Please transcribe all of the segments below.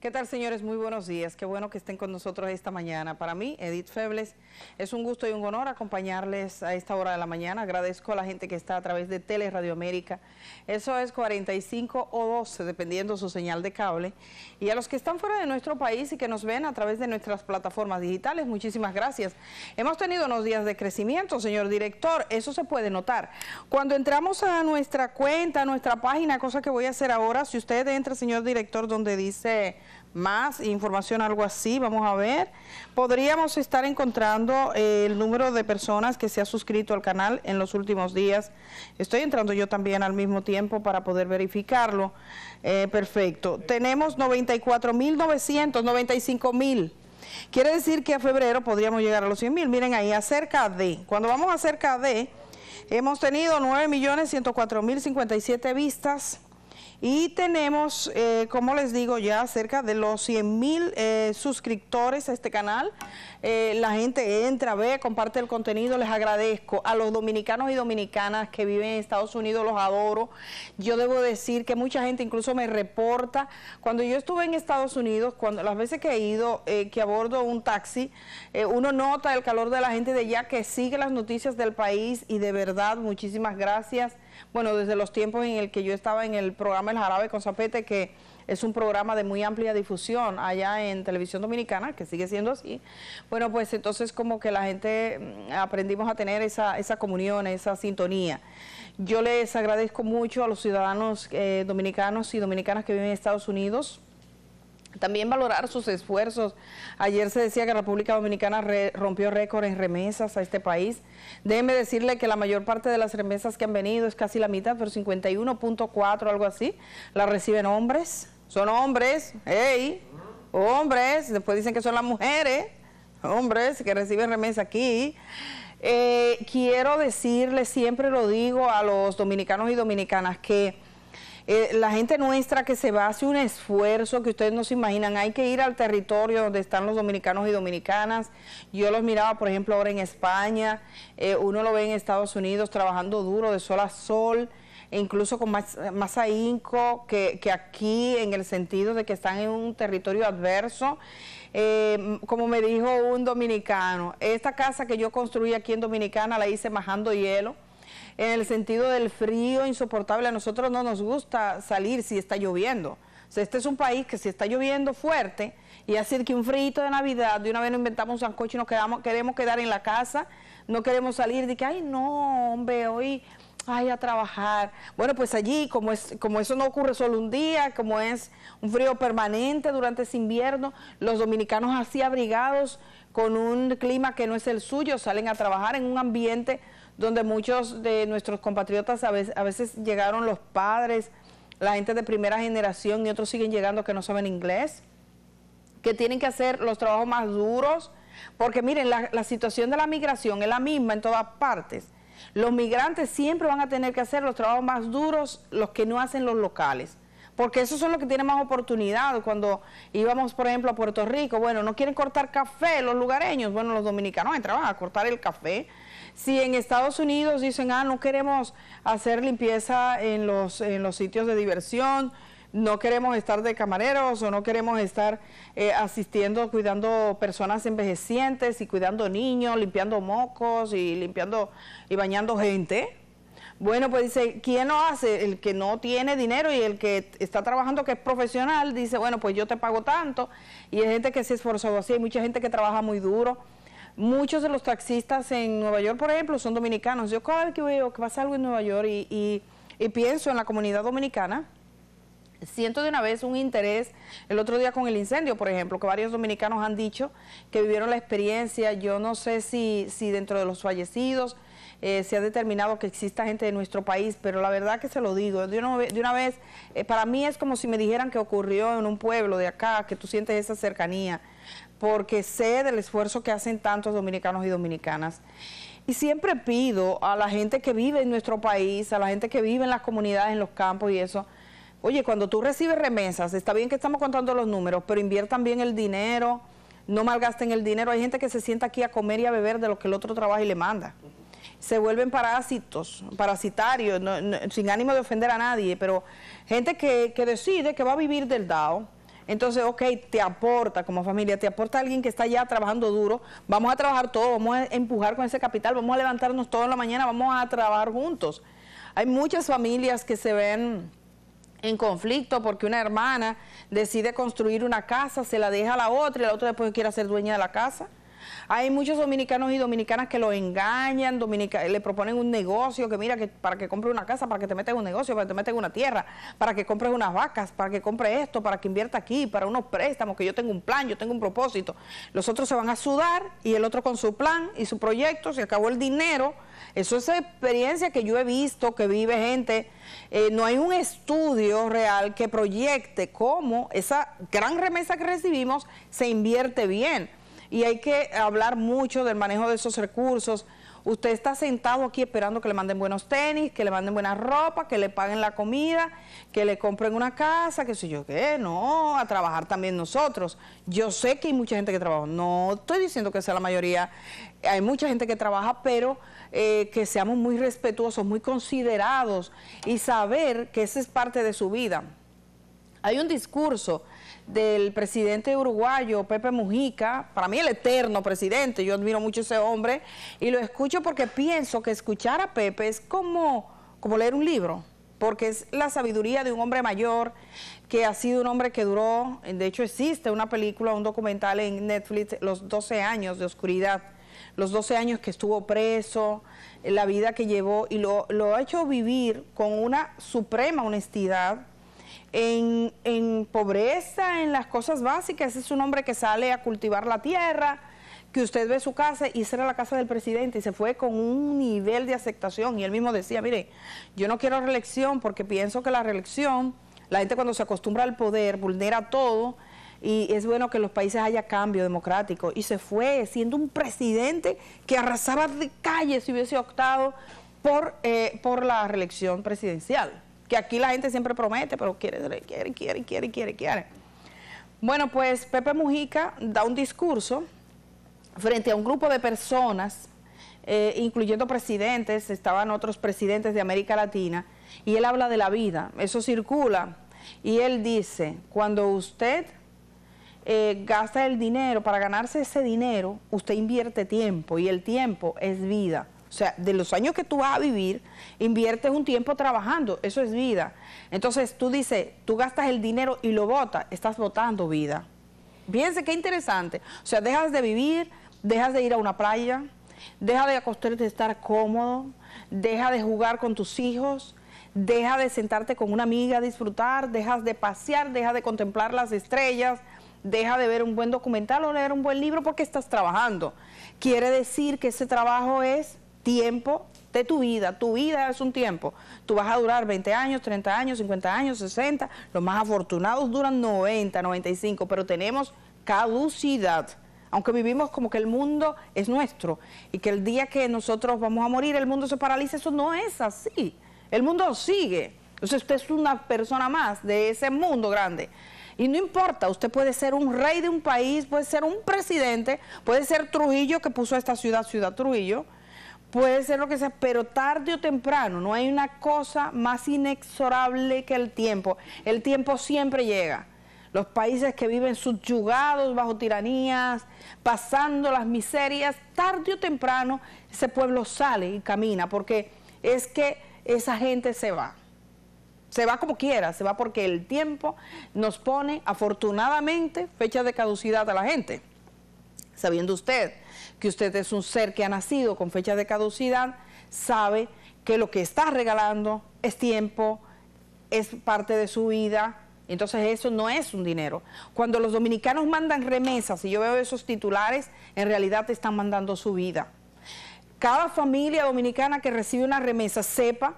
¿Qué tal, señores? Muy buenos días. Qué bueno que estén con nosotros esta mañana. Para mí, Edith Febles, es un gusto y un honor acompañarles a esta hora de la mañana. Agradezco a la gente que está a través de Tele Radio América. Eso es 45 o 12, dependiendo su señal de cable. Y a los que están fuera de nuestro país y que nos ven a través de nuestras plataformas digitales, muchísimas gracias. Hemos tenido unos días de crecimiento, señor director. Eso se puede notar. Cuando entramos a nuestra cuenta, a nuestra página, cosa que voy a hacer ahora, si usted entra, señor director, donde dice más información, algo así, vamos a ver. Podríamos estar encontrando eh, el número de personas que se ha suscrito al canal en los últimos días. Estoy entrando yo también al mismo tiempo para poder verificarlo. Eh, perfecto. Tenemos 94,995,000. mil... Quiere decir que a febrero podríamos llegar a los 100.000. Miren ahí, acerca de, cuando vamos acerca de, hemos tenido 9.104.057 vistas y tenemos, eh, como les digo, ya cerca de los 100 mil eh, suscriptores a este canal. Eh, la gente entra, ve, comparte el contenido, les agradezco. A los dominicanos y dominicanas que viven en Estados Unidos los adoro. Yo debo decir que mucha gente incluso me reporta. Cuando yo estuve en Estados Unidos, cuando las veces que he ido, que abordo un taxi, uno nota el calor de la gente de allá que sigue las noticias del país y de verdad, muchísimas Gracias bueno, desde los tiempos en el que yo estaba en el programa El Jarabe con Zapete, que es un programa de muy amplia difusión allá en televisión dominicana, que sigue siendo así, bueno, pues entonces como que la gente mm, aprendimos a tener esa, esa comunión, esa sintonía. Yo les agradezco mucho a los ciudadanos eh, dominicanos y dominicanas que viven en Estados Unidos, también valorar sus esfuerzos. Ayer se decía que la República Dominicana rompió récord en remesas a este país. déme decirle que la mayor parte de las remesas que han venido es casi la mitad, pero 51.4, algo así, la reciben hombres. Son hombres, hey, hombres. Después dicen que son las mujeres, hombres que reciben remesas aquí. Eh, quiero decirle, siempre lo digo a los dominicanos y dominicanas, que eh, la gente nuestra que se va hace un esfuerzo que ustedes no se imaginan. Hay que ir al territorio donde están los dominicanos y dominicanas. Yo los miraba, por ejemplo, ahora en España, eh, uno lo ve en Estados Unidos trabajando duro de sol a sol. incluso con más, ahínco que, aquí en el sentido de que están en un territorio adverso. Eh, como me dijo un dominicano, esta casa que yo construí aquí en Dominicana la hice majando hielo en el sentido del frío insoportable. A nosotros no nos gusta salir si está lloviendo. este es un país que si está lloviendo fuerte y así que un frío de Navidad, de una vez nos inventamos un sancocho y nos queremos quedar en la casa, no queremos salir, de que, ay, no, hombre, hoy ay, a trabajar. Bueno, pues allí, como, es, como eso no ocurre solo un día, como es un frío permanente durante ese invierno, los dominicanos así abrigados, con un clima que no es el suyo, salen a trabajar en un ambiente donde muchos de nuestros compatriotas a veces, llegaron los padres, la gente de primera generación y otros siguen llegando que no saben inglés, que tienen que hacer los trabajos más duros, porque miren, la, situación de la migración es la misma en todas partes. Los migrantes siempre van a tener que hacer los trabajos más duros, los que no hacen los locales porque esos son los que tienen más oportunidad. Cuando íbamos, por ejemplo, a Puerto Rico, bueno, no quieren cortar café los lugareños, bueno, los dominicanos entraban a cortar el café, si en Estados Unidos dicen, ah, no queremos hacer limpieza en los, en los sitios de diversión, no queremos estar de camareros o no queremos estar eh, asistiendo, cuidando personas envejecientes y cuidando niños, limpiando mocos y limpiando y bañando gente. Bueno, pues dice, ¿quién lo hace? El que no tiene dinero y el que está trabajando, que es profesional, dice, bueno, pues yo te pago tanto. Y hay gente que se esforzó así, hay mucha gente que trabaja muy duro Muchos de los taxistas en Nueva York, por ejemplo, son dominicanos. Yo cada vez que veo que pasa algo en Nueva York y, pienso en la comunidad dominicana, siento de una vez un interés, el otro día con el incendio, por ejemplo, que varios dominicanos han dicho que vivieron la experiencia, yo no sé si, si dentro de los fallecidos eh, se ha determinado que exista gente de nuestro país, pero la verdad que se lo digo, de una, vez, eh, para mí es como si me dijeran que ocurrió en un pueblo de acá, que tú sientes esa cercanía, porque sé del esfuerzo que hacen tantos dominicanos y dominicanas. Y siempre pido a la gente que vive en nuestro país, a la gente que vive en las comunidades, en los campos y eso, oye, cuando tú recibes remesas, está bien que estamos contando los números, pero inviertan bien el dinero, no malgasten el dinero. Hay gente que se sienta aquí a comer y a beber de lo que el otro trabaja y le manda. Se vuelven parásitos, parasitarios, sin ánimo de ofender a nadie, pero gente que, que decide que va a vivir del DAO entonces, ok, te aporta como familia, te aporta alguien que está ya trabajando duro. Vamos a trabajar todos, vamos a empujar con ese capital, vamos a levantarnos en la mañana, vamos a trabajar juntos. Hay muchas familias que se ven en conflicto porque una hermana decide construir una casa, se la deja a la otra y la otra después quiere ser dueña de la casa. Hay muchos dominicanos y dominicanas que lo engañan, le proponen un negocio, que mira, que para que compre una casa, para que te en un negocio, para que te en una tierra, para que compres unas vacas, para que compre esto, para que invierta aquí, para unos préstamos, que yo tengo un plan, yo tengo un propósito. Los otros se van a sudar y el otro con su plan y su proyecto, se acabó el dinero. Eso es experiencia que yo he visto, que vive gente. Eh, no hay un estudio real que proyecte cómo esa gran remesa que recibimos se invierte bien y hay que hablar mucho del manejo de esos recursos. Usted está sentado aquí esperando que le manden buenos tenis, que le manden buena ropa, que le paguen la comida, que le compren una casa, que sé yo qué, no, a trabajar también nosotros. Yo sé que hay mucha gente que trabaja, no estoy diciendo que sea la mayoría, hay mucha gente que trabaja, pero eh, que seamos muy respetuosos, muy considerados y saber que esa es parte de su vida. Hay un discurso del presidente uruguayo Pepe Mujica, para mí el eterno presidente, yo admiro mucho a ese hombre, y lo escucho porque pienso que escuchar a Pepe es como, como leer un libro, porque es la sabiduría de un hombre mayor, que ha sido un hombre que duró, de hecho existe una película, un documental en Netflix, Los 12 años de oscuridad, los 12 años que estuvo preso, la vida que llevó, y lo, lo ha hecho vivir con una suprema honestidad, en, pobreza, en las cosas básicas. es un hombre que sale a cultivar la tierra, que usted ve su casa y será la casa del presidente y se fue con un nivel de aceptación y él mismo decía, mire, yo no quiero reelección porque pienso que la reelección, la gente cuando se acostumbra al poder vulnera todo y es bueno que en los países haya cambio democrático y se fue siendo un presidente que arrasaba de calle si hubiese optado por, eh, por la reelección presidencial que aquí la gente siempre promete, pero quiere, quiere, quiere, quiere, quiere, quiere. Bueno, pues Pepe Mujica da un discurso frente a un grupo de personas, eh, incluyendo presidentes, estaban otros presidentes de América Latina, y él habla de la vida, eso circula, y él dice, cuando usted eh, gasta el dinero, para ganarse ese dinero, usted invierte tiempo, y el tiempo es vida. O sea, de los años que tú vas a vivir, inviertes un tiempo trabajando, eso es vida. Entonces tú dices, tú gastas el dinero y lo botas, estás votando vida. Fíjense qué interesante. O sea, dejas de vivir, dejas de ir a una playa, deja de acostarte de estar cómodo, deja de jugar con tus hijos, deja de sentarte con una amiga a disfrutar, dejas de pasear, deja de contemplar las estrellas, deja de ver un buen documental o leer un buen libro porque estás trabajando. Quiere decir que ese trabajo es tiempo de tu vida. Tu vida es un tiempo. Tú vas a durar 20 años, 30 años, 50 años, 60. Los más afortunados duran 90, 95, pero tenemos caducidad. Aunque vivimos como que el mundo es nuestro y que el día que nosotros vamos a morir el mundo se paraliza, eso no es así. El mundo sigue. Entonces usted es una persona más de ese mundo grande. Y no importa, usted puede ser un rey de un país, puede ser un presidente, puede ser Trujillo que puso a esta ciudad, Ciudad Trujillo, Puede ser lo que sea, pero tarde o temprano, no hay una cosa más inexorable que el tiempo. El tiempo siempre llega. Los países que viven subyugados bajo tiranías, pasando las miserias, tarde o temprano ese pueblo sale y camina, porque es que esa gente se va. Se va como quiera, se va porque el tiempo nos pone afortunadamente fecha de caducidad a la gente sabiendo usted que usted es un ser que ha nacido con fecha de caducidad, sabe que lo que está regalando es tiempo, es parte de su vida, entonces eso no es un dinero. Cuando los dominicanos mandan remesas, y yo veo esos titulares, en realidad te están mandando su vida. Cada familia dominicana que recibe una remesa sepa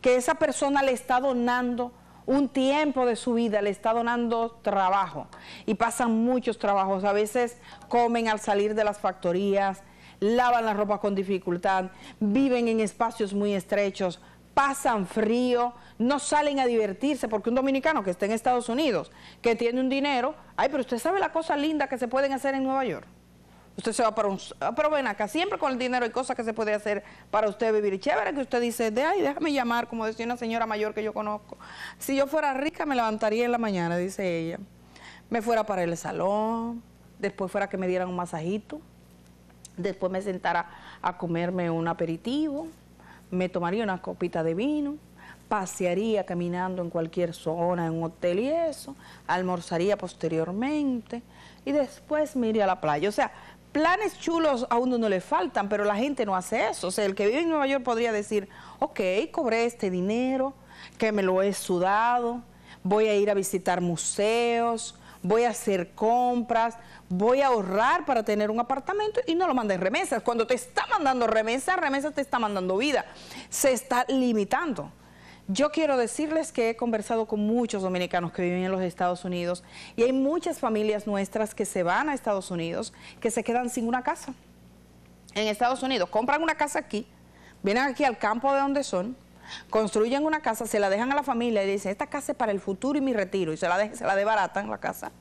que esa persona le está donando un tiempo de su vida, le está donando trabajo y pasan muchos trabajos. A veces comen al salir de las factorías, lavan la ropa con dificultad, viven en espacios muy estrechos, pasan frío, no salen a divertirse, porque un dominicano que está en Estados Unidos, que tiene un dinero, ay, pero usted sabe la cosa linda que se pueden hacer en Nueva York. Usted se va para un... Ah, pero ven acá, siempre con el dinero hay cosas que se puede hacer para usted vivir. Y chévere que usted dice, de ahí déjame llamar, como decía una señora mayor que yo conozco. Si yo fuera rica, me levantaría en la mañana, dice ella. Me fuera para el salón, después fuera que me dieran un masajito, después me sentara a comerme un aperitivo, me tomaría una copita de vino, pasearía caminando en cualquier zona, en un hotel y eso, almorzaría posteriormente, y después me iría a la playa. O sea, planes chulos a uno no le faltan, pero la gente no hace eso. O sea, el que vive en Nueva York podría decir, ok, cobré este dinero, que me lo he sudado, voy a ir a visitar museos, voy a hacer compras, voy a ahorrar para tener un apartamento y no lo manda en remesas. Cuando te está mandando remesas, remesas te está mandando vida. Se está limitando. Yo quiero decirles que he conversado con muchos dominicanos que viven en los Estados Unidos y hay muchas familias nuestras que se van a Estados Unidos que se quedan sin una casa. En Estados Unidos compran una casa aquí, vienen aquí al campo de donde son, construyen una casa, se la dejan a la familia y dicen, esta casa es para el futuro y mi retiro, y se la, se la debaratan la casa.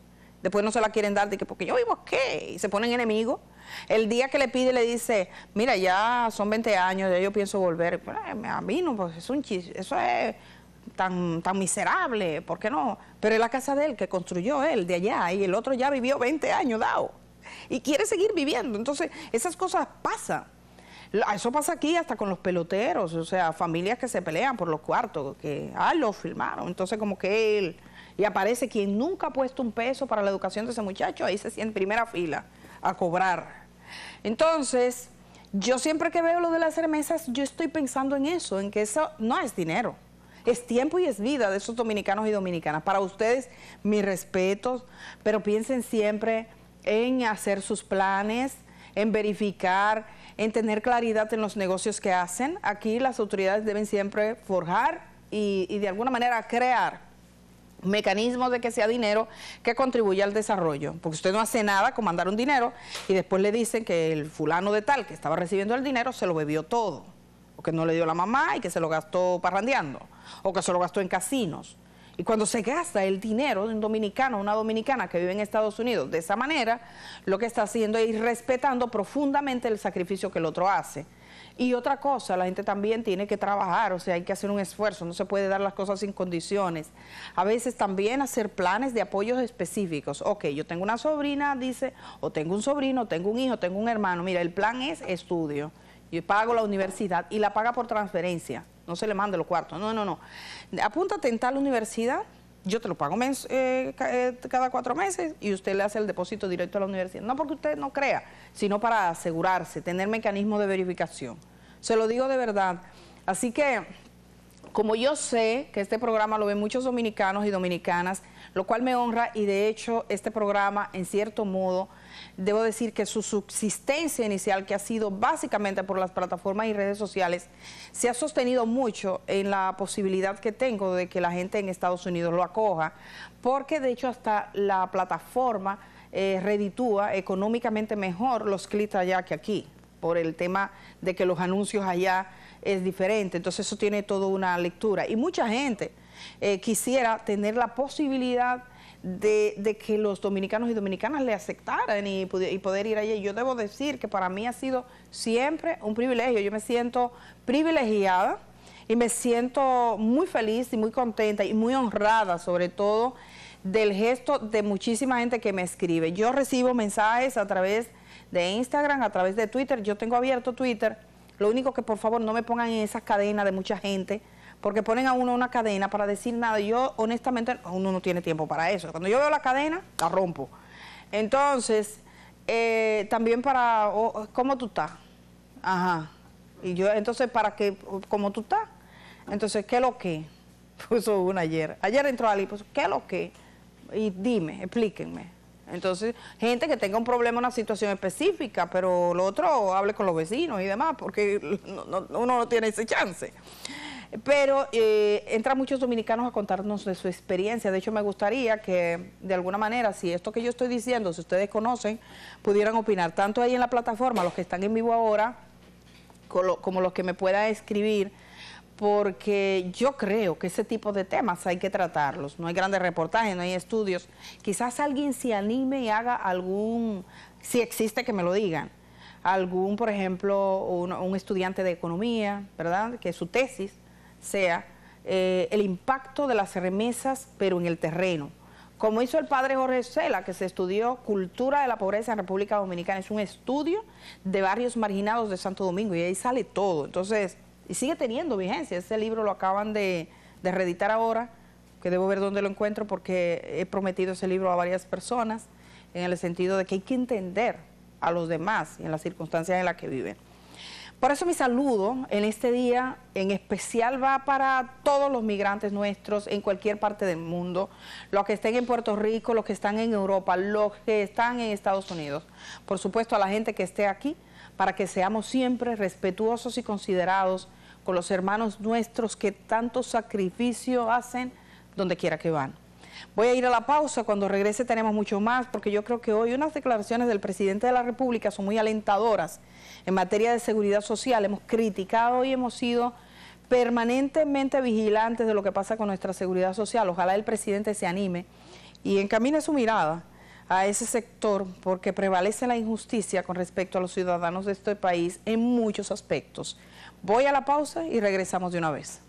Después no se la quieren dar, que, porque yo vivo aquí, y se ponen enemigos. El día que le pide, le dice, mira, ya son 20 años, ya yo pienso volver. Pues, a mí no, pues es un chiste, eso es tan, miserable, ¿por qué no? Pero es la casa de él que construyó él de allá y el otro ya vivió 20 años dado y quiere seguir viviendo. Entonces, esas cosas pasan. Eso pasa aquí hasta con los peloteros, o sea, familias que se pelean por los cuartos, que, ah, lo filmaron, entonces como que él, y aparece quien nunca ha puesto un peso para la educación de ese muchacho, ahí se siente en primera fila a cobrar. Entonces, yo siempre que veo lo de las remesas, yo estoy pensando en eso, en que eso no es dinero. Es tiempo y es vida de esos dominicanos y dominicanas. Para ustedes, mis respetos, pero piensen siempre en hacer sus planes, en verificar, en tener claridad en los negocios que hacen. Aquí las autoridades deben siempre forjar y de alguna manera crear mecanismos de que sea dinero que contribuya al desarrollo, porque usted no hace nada con mandar un dinero y después le dicen que el fulano de tal que estaba recibiendo el dinero se lo bebió todo, o que no le dio la mamá y que se lo gastó parrandeando, o que se lo gastó en casinos. Y cuando se gasta el dinero de un dominicano, o una dominicana que vive en Estados Unidos de esa manera, lo que está haciendo es ir respetando profundamente el sacrificio que el otro hace. Y otra cosa, la gente también tiene que trabajar, o sea, hay que hacer un esfuerzo, no se puede dar las cosas sin condiciones. A veces también hacer planes de apoyos específicos. Ok, yo tengo una sobrina, dice, o tengo un sobrino, tengo un hijo, tengo un hermano. Mira, el plan es estudio. Yo pago la universidad y la paga por transferencia. No se le mande los cuartos. No, no, no. Apúntate en tal universidad yo te lo pago eh, eh, cada cuatro meses y usted le hace el depósito directo a la universidad. No porque usted no crea, sino para asegurarse, tener mecanismo de verificación. Se lo digo de verdad. Así que, como yo sé que este programa lo ven muchos dominicanos y dominicanas, lo cual me honra y de hecho este programa, en cierto modo, Debo decir que su subsistencia inicial, que ha sido básicamente por las plataformas y redes sociales, se ha sostenido mucho en la posibilidad que tengo de que la gente en Estados Unidos lo acoja, porque de hecho hasta la plataforma eh, reditúa económicamente mejor los clics allá que aquí, por el tema de que los anuncios allá es diferente. Entonces eso tiene toda una lectura. Y mucha gente eh, quisiera tener la posibilidad de, que los dominicanos y dominicanas le aceptaran y, y, poder ir allí. Yo debo decir que para mí ha sido siempre un privilegio. Yo me siento privilegiada y me siento muy feliz y muy contenta y muy honrada sobre todo del gesto de muchísima gente que me escribe. Yo recibo mensajes a través de Instagram, a través de Twitter. Yo tengo abierto Twitter. Lo único que por favor no me pongan en esa cadena de mucha gente porque ponen a uno una cadena para decir nada. Yo, honestamente, uno no tiene tiempo para eso. Cuando yo veo la cadena, la rompo. Entonces, eh, también para, ¿cómo tú estás? Ajá. Y yo, entonces, ¿para qué? ¿Cómo tú estás? Entonces, ¿qué es lo que? Puso uno ayer. Ayer entró y pues, ¿qué es lo que? Y dime, explíquenme. Entonces, gente que tenga un problema, una situación específica, pero lo otro hable con los vecinos y demás, porque uno no tiene ese chance. Pero eh, entran muchos dominicanos a contarnos de su experiencia. De hecho, me gustaría que, de alguna manera, si esto que yo estoy diciendo, si ustedes conocen, pudieran opinar tanto ahí en la plataforma, los que están en vivo ahora, como los que me puedan escribir porque yo creo que ese tipo de temas hay que tratarlos. No hay grandes reportajes, no hay estudios. Quizás alguien se anime y haga algún, si existe que me lo digan, algún, por ejemplo, un estudiante de economía, ¿verdad? Que su tesis sea eh, el impacto de las remesas, pero en el terreno. Como hizo el padre Jorge Sela, que se estudió Cultura de la Pobreza en República Dominicana, es un estudio de barrios marginados de Santo Domingo y ahí sale todo. Entonces, y sigue teniendo vigencia. Ese libro lo acaban de, de reeditar ahora, que debo ver dónde lo encuentro porque he prometido ese libro a varias personas, en el sentido de que hay que entender a los demás y en las circunstancias en las que viven. Por eso mi saludo en este día en especial va para todos los migrantes nuestros en cualquier parte del mundo, los que estén en Puerto Rico, los que están en Europa, los que están en Estados Unidos, por supuesto a la gente que esté aquí, para que seamos siempre respetuosos y considerados con los hermanos nuestros que tanto sacrificio hacen donde quiera que van. Voy a ir a la pausa, cuando regrese tenemos mucho más, porque yo creo que hoy unas declaraciones del presidente de la República son muy alentadoras en materia de seguridad social. Hemos criticado y hemos sido permanentemente vigilantes de lo que pasa con nuestra seguridad social. Ojalá el presidente se anime y encamine su mirada a ese sector porque prevalece la injusticia con respecto a los ciudadanos de este país en muchos aspectos. Voy a la pausa y regresamos de una vez.